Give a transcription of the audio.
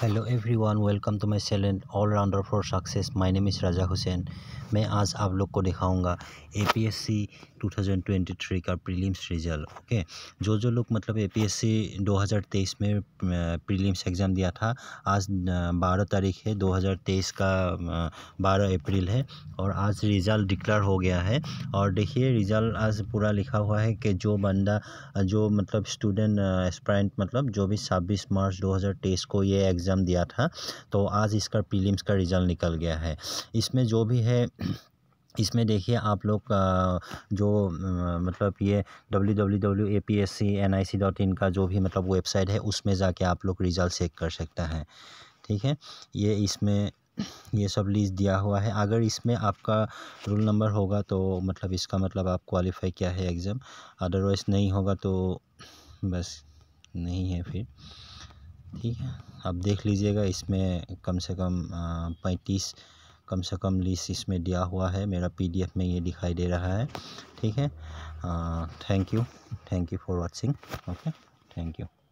hello everyone welcome to my channel all rounder for success my name is Raja Hussain मैं आज आप लोग को दिखाऊंगा एपीएससी 2023 का प्रीलिम्स रिजल्ट ओके जो जो लोग मतलब एपीएससी 2023 में प्रीलिम्स एग्ज़ाम दिया था आज 12 तारीख है 2023 का 12 अप्रैल है और आज रिज़ल्ट डिक्लेयर हो गया है और देखिए रिज़ल्ट आज पूरा लिखा हुआ है कि जो बंदा जो मतलब स्टूडेंट एस्पायरेंट मतलब जो भी छब्बीस मार्च दो को ये एग्ज़ाम एग्ज़ाम दिया था तो आज इसका प्रीलिम्स का रिज़ल्ट निकल गया है इसमें जो भी है इसमें देखिए आप लोग जो मतलब ये W W W A P S C N I C dot in का जो भी मतलब वेबसाइट है उसमें जाके आप लोग रिज़ल्ट चेक कर सकता है ठीक है ये इसमें ये सब लिस्ट दिया हुआ है अगर इसमें आपका रोल नंबर होगा तो मतलब इसका मतलब आप क्वालिफाई किया है एग्ज़ाम अदरवाइज़ नहीं होगा तो बस नहीं है फिर ठीक है अब देख लीजिएगा इसमें कम से कम पैंतीस कम से कम लीस इसमें दिया हुआ है मेरा पीडीएफ में ये दिखाई दे रहा है ठीक है thank you thank you for watching okay thank you